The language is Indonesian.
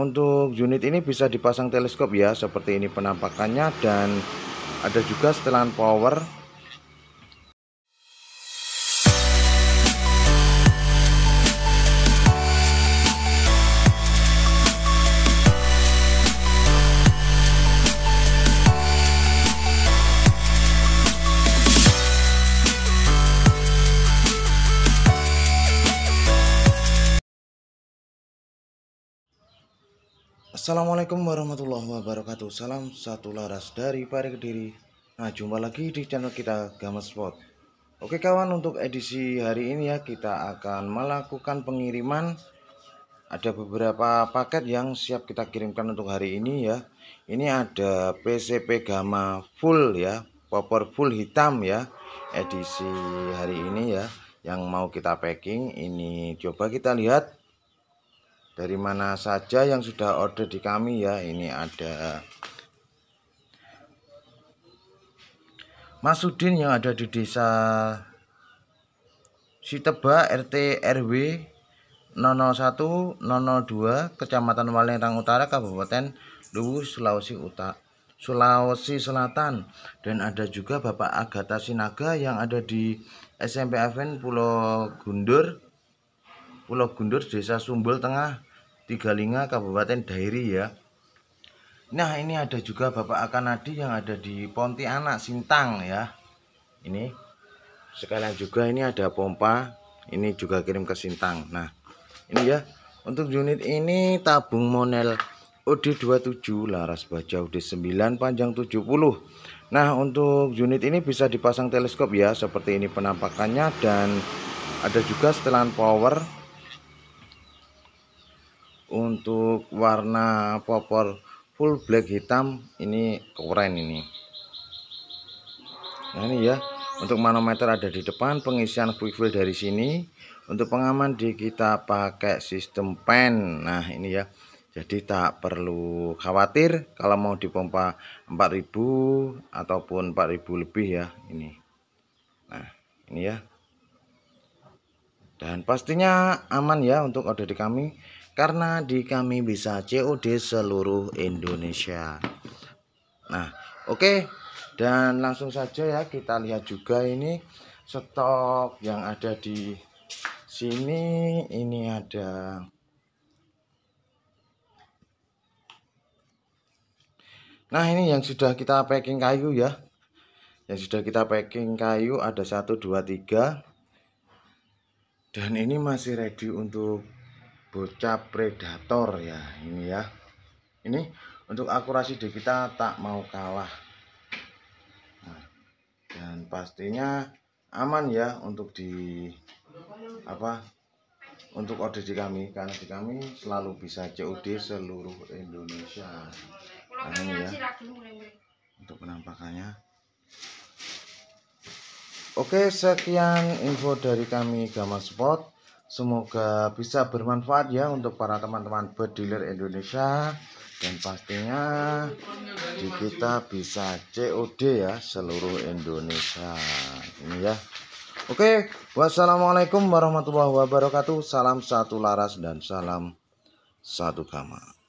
Untuk unit ini bisa dipasang teleskop ya seperti ini penampakannya dan ada juga setelan power Assalamualaikum warahmatullahi wabarakatuh Salam satu laras dari Pari Kediri Nah jumpa lagi di channel kita Gamespot Oke kawan untuk edisi hari ini ya Kita akan melakukan pengiriman Ada beberapa paket yang siap kita kirimkan untuk hari ini ya Ini ada PCP Gamma Full ya Popor full hitam ya Edisi hari ini ya Yang mau kita packing Ini coba kita lihat dari mana saja yang sudah order di kami ya ini ada Mas Sudin yang ada di desa Siteba RT RW 001 002 Kecamatan Walentang Utara Kabupaten Luwu Sulawesi Utara Sulawesi Selatan dan ada juga Bapak Agatha Sinaga yang ada di SMP Aven Pulau Gundur Pulau Gundur Desa Sumbul Tengah Linga Kabupaten Dairi ya Nah ini ada juga Bapak Akanadi yang ada di Pontianak Sintang ya ini sekalian juga ini ada pompa ini juga kirim ke Sintang nah ini ya untuk unit ini tabung monel OD27 laras baja OD9 panjang 70 Nah untuk unit ini bisa dipasang teleskop ya seperti ini penampakannya dan ada juga setelan power untuk warna popor full black hitam ini keren ini nah ini ya untuk manometer ada di depan pengisian quick fill dari sini untuk pengaman di kita pakai sistem pen nah ini ya jadi tak perlu khawatir kalau mau dipompa 4000 ataupun 4000 lebih ya ini nah ini ya dan pastinya aman ya untuk order di kami karena di kami bisa COD seluruh Indonesia nah oke okay. dan langsung saja ya kita lihat juga ini stok yang ada di sini ini ada Nah ini yang sudah kita packing kayu ya Yang sudah kita packing kayu ada 1, 2, 3 Dan ini masih ready untuk bocah predator ya ini ya ini untuk akurasi di kita tak mau kalah nah, dan pastinya aman ya untuk di apa untuk order di kami karena di kami selalu bisa COD seluruh Indonesia nah, ini ya untuk penampakannya Oke sekian info dari kami Gama Spot Semoga bisa bermanfaat ya untuk para teman-teman bediler Indonesia dan pastinya di kita bisa COD ya seluruh Indonesia ini ya. Oke, wassalamualaikum warahmatullahi wabarakatuh. Salam satu laras dan salam satu kamar.